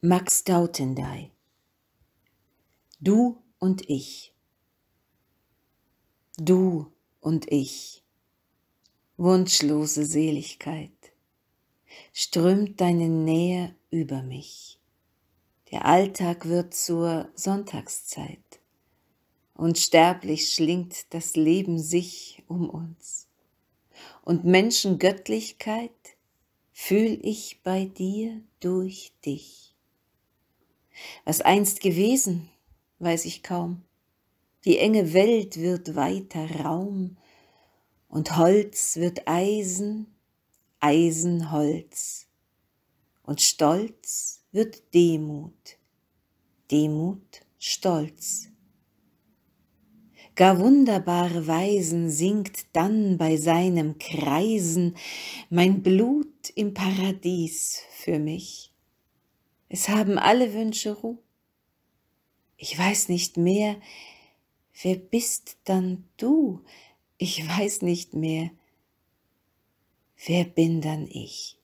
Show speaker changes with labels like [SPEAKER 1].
[SPEAKER 1] Max Dautendey Du und ich Du und ich Wunschlose Seligkeit strömt deine Nähe über mich. Der Alltag wird zur Sonntagszeit. Unsterblich schlingt das Leben sich um uns. Und Menschengöttlichkeit fühl ich bei dir durch dich. Was einst gewesen, weiß ich kaum. Die enge Welt wird weiter Raum, und Holz wird Eisen, Eisen Holz, und Stolz wird Demut, Demut Stolz. Gar wunderbare Weisen sinkt dann bei seinem Kreisen mein Blut im Paradies für mich. Es haben alle Wünsche Ruhe. Ich weiß nicht mehr, wer bist dann du? Ich weiß nicht mehr, wer bin dann ich?